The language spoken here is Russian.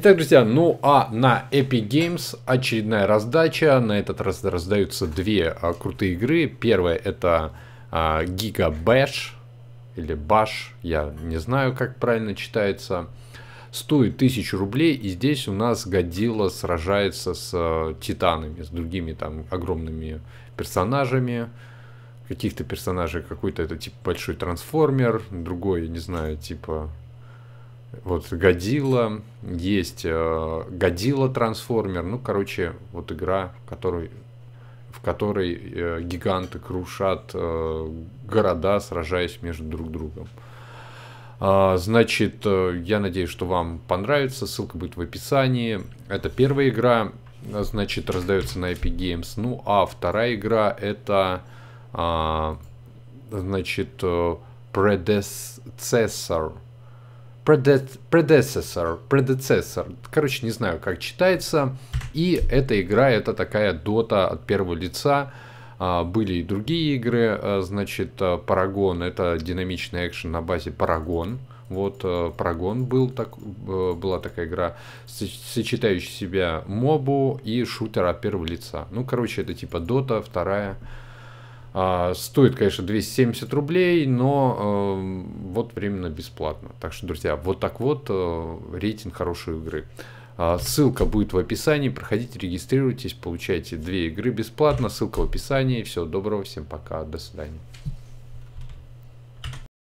Итак, друзья, ну а на Epic Games очередная раздача. На этот раз раздаются две а, крутые игры. Первая это а, Giga Bash или Bash, я не знаю, как правильно читается. Стоит 1000 рублей, и здесь у нас Годила сражается с а, титанами, с другими там огромными персонажами каких-то персонажей, какой-то это типа большой трансформер, другой, не знаю, типа вот Годила есть э, Трансформер, ну, короче, вот игра, который, в которой э, гиганты крушат э, города, сражаясь между друг другом. Э, значит, э, я надеюсь, что вам понравится, ссылка будет в описании. Это первая игра, значит, раздается на Epic Games. Ну, а вторая игра это, э, значит, э, Predecessor, Predecessor, короче, не знаю, как читается. И эта игра, это такая дота от первого лица. А, были и другие игры, а, значит, Paragon, а, это динамичный экшен на базе Paragon. Вот Paragon был так, была такая игра, сочетающая себя мобу и шутер от первого лица. Ну, короче, это типа Dota, вторая а, стоит, конечно, 270 рублей, но э, вот временно бесплатно. Так что, друзья, вот так вот э, рейтинг хорошей игры. Э, ссылка будет в описании. Проходите, регистрируйтесь, получайте две игры бесплатно. Ссылка в описании. Всего доброго, всем пока, до свидания.